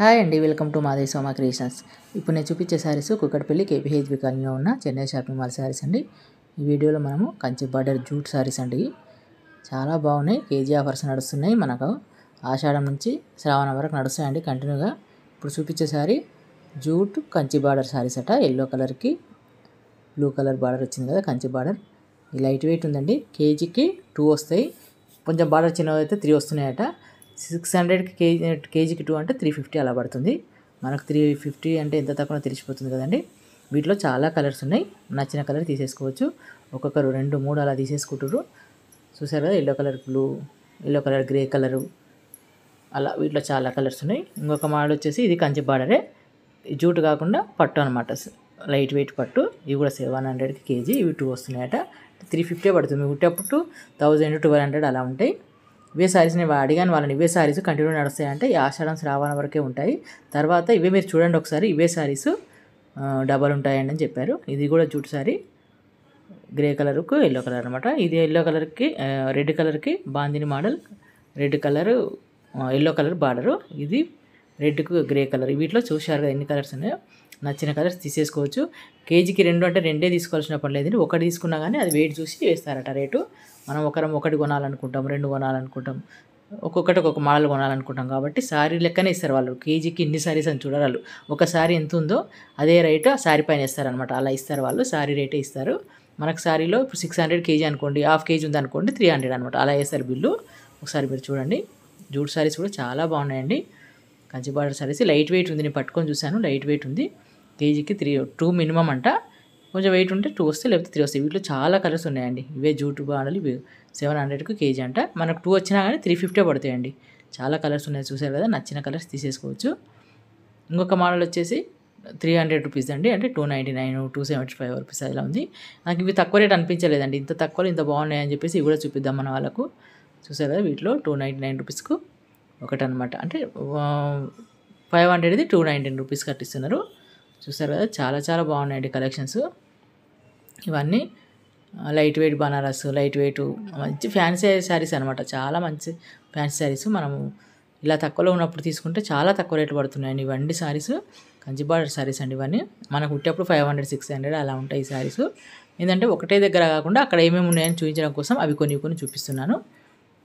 hi అండి welcome to మాదే సోమ creations ఇప్పుడు నేను చూపించే శారీస్ కుక్కడపల్లి కేపీహెచ్బి కాలనీలో ఉన్న చెన్నై షాపింగ్ మాల్ శారీస్ అండి ఈ వీడియోలో మనము కంచి బార్డర్ జూట్ శారీస్ అండి చాలా బాగున్నాయి కేజీ ఆఫర్స్ నడుస్తున్నాయి మనకు ఆషాఢం నుంచి శ్రావణం వరకు నడుస్తాయండి కంటిన్యూగా ఇప్పుడు చూపించే శారీ జూట్ కంచి బార్డర్ శారీస్ అట ఎల్లో కలర్కి బ్లూ కలర్ బార్డర్ వచ్చింది కదా కంచి బార్డర్ ఈ లైట్ వెయిట్ ఉందండి కేజీకి టూ వస్తాయి కొంచెం బార్డర్ చిన్నది అయితే త్రీ వస్తున్నాయట సిక్స్ హండ్రెడ్కి కేజీ కేజీకి టూ అంటే త్రీ ఫిఫ్టీ అలా పడుతుంది మనకు త్రీ ఫిఫ్టీ అంటే ఎంత తక్కువ తెలిసిపోతుంది కదండి వీటిలో చాలా కలర్స్ ఉన్నాయి నచ్చిన కలర్ తీసేసుకోవచ్చు ఒక్కొక్కరు రెండు మూడు అలా తీసేసుకుంటారు చూసారు కదా yellow colour blue yellow colour grey colour అలా వీటిలో చాలా కలర్స్ ఉన్నాయి ఇంకొక మోడల్ వచ్చేసి ఇది కంచి బార్డరే జూట్ కాకుండా పట్టు అనమాట లైట్ వెయిట్ పట్టు ఇవి కూడా సెవెన్ హండ్రెడ్కి కేజీ ఇవి టూ వస్తున్నాయట త్రీ ఫిఫ్టీ పడుతుంది కుట్టేప్పుడు థౌజండ్ ట్వెల్వ్ హండ్రెడ్ అలా ఉంటాయి ఇవే శారీస్ నేను అడిగాను వాళ్ళని ఇవే శారీస్ కంటిన్యూ నడుస్తాయంటే ఈ ఆషాఢం శ్రావణం వరకే ఉంటాయి తర్వాత ఇవే మీరు చూడండి ఒకసారి ఇవే శారీస్ డబల్ ఉంటాయండి అని చెప్పారు ఇది కూడా జూట్ శారీ గ్రే కలర్కు ఎల్లో కలర్ అనమాట ఇది ఎల్లో కలర్కి రెడ్ కలర్కి bandhani model red colour yellow colour border ఇది రెడ్కు గ్రే కలర్ వీటిలో చూశారు కదా ఎన్ని కలర్స్ ఉన్నాయో నచ్చిన కలర్స్ తీసేసుకోవచ్చు కేజీకి రెండు అంటే రెండే తీసుకోవాల్సిన పని లేదండి ఒకటి తీసుకున్నా కానీ అది వెయిట్ చూసి వేస్తారట రేటు మనం ఒకరం ఒకటి కొనాలనుకుంటాం రెండు కొనాలనుకుంటాం ఒక్కొక్కటి ఒక్కొక్క మోడల్ కొనాలనుకుంటాం కాబట్టి శారీ లెక్కనే ఇస్తారు వాళ్ళు కేజీకి ఎన్ని శారీస్ అని చూడరు ఒక సారీ ఎంత ఉందో అదే రేట్ ఆ శారీ పైన ఇస్తారనమాట అలా ఇస్తారు వాళ్ళు శారీ రేటే ఇస్తారు మనకు శారీలో ఇప్పుడు సిక్స్ హండ్రెడ్ కేజీ అనుకోండి హాఫ్ కేజీ ఉంది అనుకోండి త్రీ హండ్రెడ్ అనమాట అలా వేస్తారు బిల్లు ఒకసారి మీరు చూడండి జూట్ శారీస్ కూడా చాలా బాగున్నాయండి కంచి బార్డర్ సరేసి లైట్ వెయిట్ ఉంది నేను పట్టుకొని చూశాను లైట్ వెయిట్ ఉంది కేజీకి త్రీ టూ మినిమం అంట కొంచెం వెయిట్ ఉంటే టూ వస్తే లేకపోతే త్రీ వస్తాయి వీటిలో చాలా కలర్స్ ఉన్నాయండి ఇవే జూటు బాణాలు ఇవి సెవెన్ హండ్రెడ్కు కేజీ అంట మనకు టూ వచ్చినా కానీ త్రీ ఫిఫ్టీ పడతాయండి చాలా కలర్స్ ఉన్నాయి చూసారు కదా నచ్చిన కలర్స్ తీసేసుకోవచ్చు ఇంకొక మోడల్ వచ్చేసి త్రీ హండ్రెడ్ రూపీస్ అండి అంటే two ninety nine two seventy five rupees అలా ఉంది నాకు ఇవి తక్కువ రేట్ అనిపించలేదండి ఇంత తక్కువలో ఇంత బాగున్నాయని చెప్పేసి ఇవి కూడా చూపిద్దాం మన వాళ్ళకు చూసారు కదా వీటిలో టూ నైంటీ నైన్ రూపీస్కు ఒకటనమాట అంటే ఫైవ్ హండ్రెడ్ది టూ నైంటీన్ రూపీస్ కట్టిస్తున్నారు చూస్తారు కదా చాలా చాలా బాగున్నాయండి కలెక్షన్స్ ఇవన్నీ light weight Banaras light weight మంచి ఫ్యాన్సీ శారీస్ అనమాట చాలా మంచి ఫ్యాన్సీ శారీస్ మనము ఇలా తక్కువలో ఉన్నప్పుడు తీసుకుంటే చాలా తక్కువ రేటు పడుతున్నాయండి ఇవన్నీ శారీస్ కంచిబార్డర్ శారీస్ అండి ఇవన్నీ మనకు కుట్టేప్పుడు ఫైవ్ హండ్రెడ్ సిక్స్ హండ్రెడ్ అలా ఉంటాయి ఈ శారీస్ ఏంటంటే ఒకటే దగ్గర కాకుండా అక్కడ ఏమేమి ఉన్నాయని చూపించడం కోసం అవి కొన్ని కొన్ని చూపిస్తున్నాను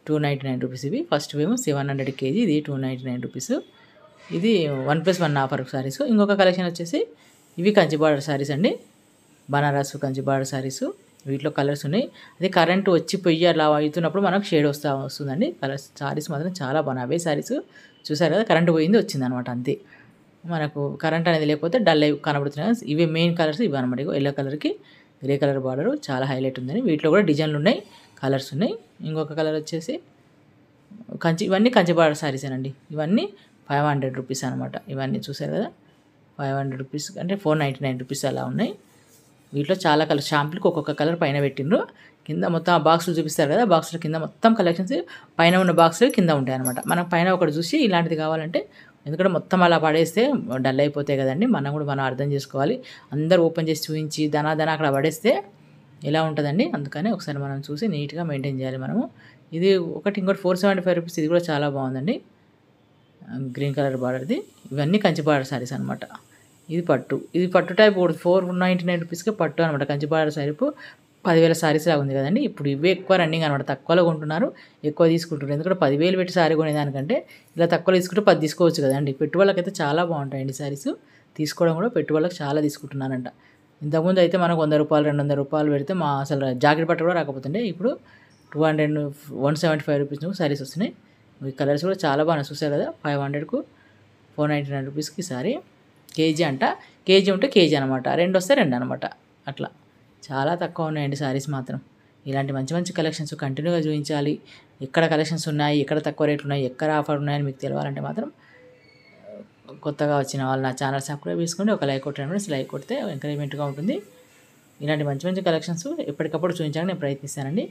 టూ నైంటీ నైన్ రూపీస్ ఇవి ఫస్ట్ ఏమో సెవెన్ హండ్రెడ్ కేజీ ఇది టూ నైంటీ నైన్ రూపీస్ ఇది one plus one offer saris ఇంకొక కలెక్షన్ వచ్చేసి ఇవి కంచి బార్డర్ శారీస్ అండి బనారస్ కంచి బార్డర్ శారీస్ వీటిలో కలర్స్ ఉన్నాయి అదే కరెంట్ వచ్చి పొయ్యి అలా అవుతున్నప్పుడు మనకు షేడ్ వస్తూ వస్తుందండి కలర్స్ శారీస్ మాత్రం చాలా బాగున్నాయి అవే శారీస్ చూసారు కదా కరెంట్ పోయింది వచ్చింది అనమాట అంతే మనకు కరెంట్ అనేది లేకపోతే డల్ అయి కనబడుతున్నాయి ఇవి మెయిన్ కలర్స్ ఇవి అనమాట ఎల్లో కలర్కి గ్రే కలర్ బార్డర్ చాలా హైలైట్ ఉందని వీటిలో కూడా డిజైన్లు ఉన్నాయి కలర్స్ ఉన్నాయి ఇంకొక కలర్ వచ్చేసి కంచి ఇవన్నీ కంచి బార్డర్ శారీసేనండి ఇవన్నీ ఫైవ్ హండ్రెడ్ రూపీస్ అనమాట ఇవన్నీ చూసారు కదా ఫైవ్ హండ్రెడ్ రూపీస్ అంటే ఫోర్ నైంటీ నైన్ రూపీస్ అలా ఉన్నాయి వీటిలో చాలా కలర్ షాంపుల్కి ఒక్కొక్క కలర్ పైన పెట్టిండ్రు కింద మొత్తం ఆ బాక్స్లు చూపిస్తారు కదా బాక్సుల కింద మొత్తం కలెక్షన్స్ పైన ఉన్న బాక్స్ కింద ఉంటాయి అనమాట మనం పైన ఒకటి చూసి ఇలాంటిది కావాలంటే ఎందుకంటే మొత్తం అలా పడేస్తే డల్ అయిపోతాయి కదండి మనం కూడా మనం అర్థం చేసుకోవాలి అందరు ఓపెన్ చేసి చూపించి దనాదన అక్కడ పడేస్తే ఎలా ఉంటుందండి అందుకని ఒకసారి మనం చూసి నీట్గా మెయింటైన్ చేయాలి మనము ఇది ఒకటి ఇంకోటి ఫోర్ సెవెంటీ ఫైవ్ రూపీస్ ఇది కూడా చాలా బాగుందండి గ్రీన్ కలర్ బార్డర్ది ఇవన్నీ కంచి బార్డర్ శారీస్ అనమాట ఇది పట్టు ఇది పట్టు టైప్ ఫోర్ నైంటీ నైన్ రూపీస్కి పట్టు అనమాట కంచి బార్డర్ సరిపు పదివేల శారీస్ లాగా ఉంది కదండి ఇప్పుడు ఇవే ఎక్కువ రన్నింగ్ అనమాట తక్కువలో కొంటున్నారు ఎక్కువ తీసుకుంటున్నారు ఎందుకంటే పదివేలు పెట్టి శారీ కొనేదానికంటే ఇలా తక్కువలో తీసుకుంటే పది తీసుకోవచ్చు కదండి అయితే చాలా బాగుంటాయండి సారీస్ తీసుకోవడం కూడా పెట్టుబడులకు చాలా తీసుకుంటున్నారంట ఇంతకుముందు అయితే మనకు వంద రూపాయలు రెండు వందల రూపాయలు పెడితే మా అసలు జాకెట్ పట్ట కూడా రాకపోతుండే ఇప్పుడు two hundred one seventy five rupees saris వస్తున్నాయి ఈ కలర్స్ కూడా చాలా బాగా చూసారు కదా ఫైవ్ హండ్రెడ్కు ఫోర్ నైంటీ నైన్ రూపీస్కి సారీ కేజీ అంట కేజీ ఉంటే కేజీ అనమాట రెండు వస్తే రెండు అనమాట అట్లా చాలా తక్కువ ఉన్నాయండి శారీస్ మాత్రం ఇలాంటి మంచి మంచి కలెక్షన్స్ కంటిన్యూగా చూపించాలి ఎక్కడ కలెక్షన్స్ ఉన్నాయి ఎక్కడ తక్కువ రేట్లు ఉన్నాయి ఎక్కడ ఆఫర్ ఉన్నాయని మీకు తెలియాలంటే మాత్రం కొత్తగా వచ్చిన వాళ్ళు నా ఛానల్ సబ్స్క్రైబ్ చేసుకోండి ఒక లైక్ కొట్టండి ఫ్రెండ్స్ లైక్ కొడితే ఎంకరేజ్మెంట్గా ఉంటుంది ఇలాంటి మంచి మంచి కలెక్షన్స్ ఎప్పటికప్పుడు చూపించాలని నేను ప్రయత్నిస్తానండి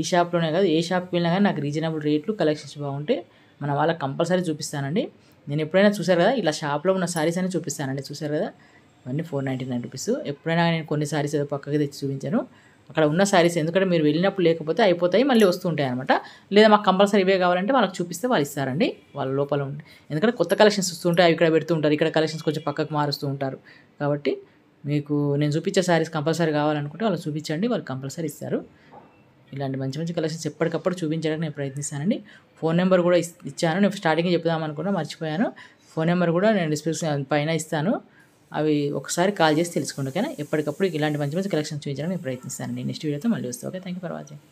ఈ షాప్లోనే కాదు ఏ షాప్కి వెళ్ళినా కానీ నాకు రీజనబుల్ రేట్లు కలెక్షన్స్ బాగుంటే మన వాళ్ళకి కంపల్సరీ చూపిస్తానండి నేను ఎప్పుడైనా చూసారు కదా ఇలా షాప్లో ఉన్న శారీస్ అని చూపిస్తానండి చూశారు కదా అన్నీ ఫోర్ నైంటీ నైన్ రూపీస్ ఎప్పుడైనా నేను కొన్ని సారీస్ ఏదో పక్కకి తెచ్చి చూపించాను అక్కడ ఉన్న సారీస్ ఎందుకంటే మీరు వెళ్ళినప్పుడు లేకపోతే అయిపోతాయి మళ్ళీ వస్తూ ఉంటాయి అనమాట లేదా మాకు కంపల్సరీ ఇవే కావాలంటే వాళ్ళకి చూపిస్తే వాళ్ళు ఇస్తారండి వాళ్ళ లోపల ఉంటాయి ఎందుకంటే కొత్త కలెక్షన్స్ వస్తుంటాయి అవి ఇక్కడ పెడుతూ ఉంటారు ఇక్కడ కలెక్షన్స్ కొంచెం పక్కకు మారుస్తూ ఉంటారు కాబట్టి మీకు నేను చూపించే సారీస్ కంపల్సరీ కావాలనుకుంటే వాళ్ళు చూపించండి వాళ్ళు కంపల్సరీ ఇస్తారు ఇలాంటి మంచి మంచి కలెక్షన్స్ ఎప్పటికప్పుడు చూపించడానికి నేను ప్రయత్నిస్తానండి ఫోన్ నెంబర్ కూడా ఇచ్చాను నేను స్టార్టింగ్ చెప్దాం మర్చిపోయాను ఫోన్ నెంబర్ కూడా నేను డిస్క్రిప్షన్ పైన ఇస్తాను అవి ఒకసారి కాల్ చేసి తెలుసుకోండి ఓకేనా ఎప్పటికప్పుడు ఇలాంటి మంచి మంచి కలెక్షన్స్ చూపించడానికి నేను ప్రయత్నిస్తానండి నెక్స్ట్ వీడియోతో మళ్ళీ వస్తాను okay thank you for watching